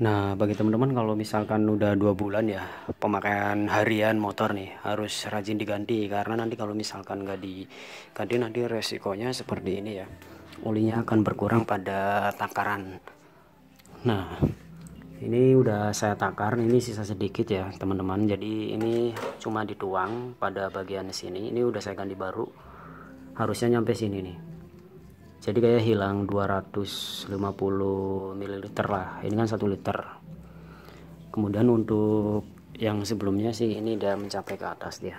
Nah, bagi teman-teman kalau misalkan udah dua bulan ya pemakaian harian motor nih harus rajin diganti karena nanti kalau misalkan nggak diganti nanti resikonya seperti ini ya olinya akan berkurang pada takaran. Nah, ini udah saya takar ini sisa sedikit ya teman-teman jadi ini cuma dituang pada bagian sini ini udah saya ganti baru harusnya nyampe sini nih jadi kayak hilang 250 ml lah ini kan satu liter kemudian untuk yang sebelumnya sih ini udah mencapai ke atas dia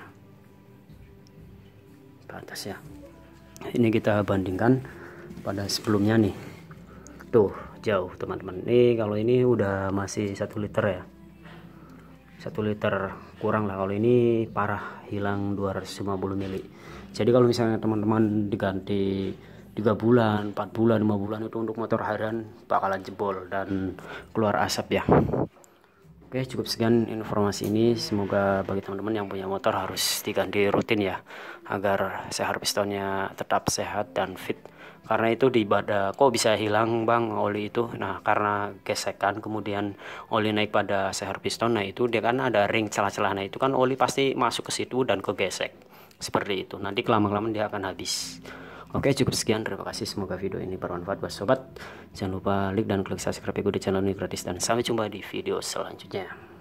ke atas ya ini kita bandingkan pada sebelumnya nih tuh jauh teman-teman ini kalau ini udah masih satu liter ya satu liter kurang lah kalau ini parah hilang 250 ml jadi kalau misalnya teman-teman diganti tiga bulan, empat bulan, lima bulan itu untuk motor harian bakalan jebol dan keluar asap ya. Oke cukup sekian informasi ini semoga bagi teman-teman yang punya motor harus diganti rutin ya agar sehar pistonnya tetap sehat dan fit karena itu di pada kok bisa hilang bang oli itu nah karena gesekan kemudian oli naik pada sehar piston nah itu dia kan ada ring celah-celah nah itu kan oli pasti masuk ke situ dan kegesek seperti itu nanti kelamaan-kelamaan dia akan habis Oke cukup sekian terima kasih semoga video ini bermanfaat buat sobat jangan lupa like dan klik subscribe gue ya, di channel ini gratis dan sampai jumpa di video selanjutnya